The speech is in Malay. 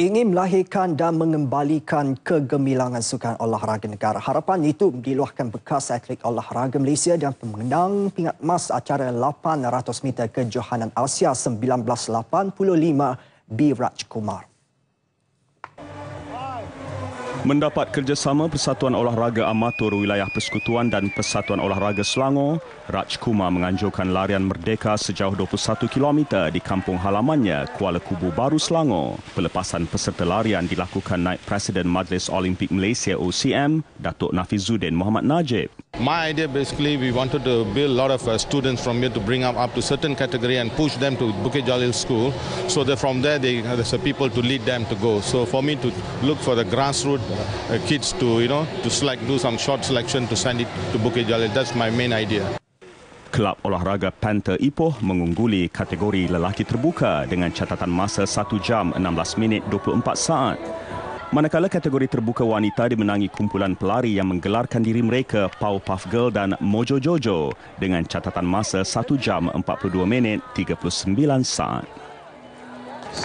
ingin melahirkan dan mengembalikan kegemilangan sukan olahraga negara. Harapan itu diluahkan bekas atlet olahraga Malaysia dan pemenang pingat emas acara 800 meter kejohanan Asia 1985 B. Raj Kumar mendapat kerjasama Persatuan Olahraga Amatur Wilayah Persekutuan dan Persatuan Olahraga Selangor, Raj Kumar menganjurkan larian merdeka sejauh 21 km di kampung halamannya, Kuala Kubu Baru Selangor. Pelepasan peserta larian dilakukan naik Presiden Majlis Olimpik Malaysia OCM, Datuk Nafizuddin Muhammad Najib. My idea basically we wanted to build a lot of uh, students from here to bring up up to certain category and push them to Bukit Jalil School. So that from there they uh, there's a people to lead them to go. So for me to look for the grassroots uh, kids to you know to select do some short selection to send it to Bukit Jalil. That's my main idea. Kelab olahraga Panther Ipoh mengungguli kategori lelaki terbuka dengan catatan masa 1 jam 16 minit 24 saat. Manakala kategori terbuka wanita dimenangi kumpulan pelari yang menggelarkan diri mereka Pau Puff Girl dan Mojo Jojo dengan catatan masa 1 jam 42 minit 39 saat.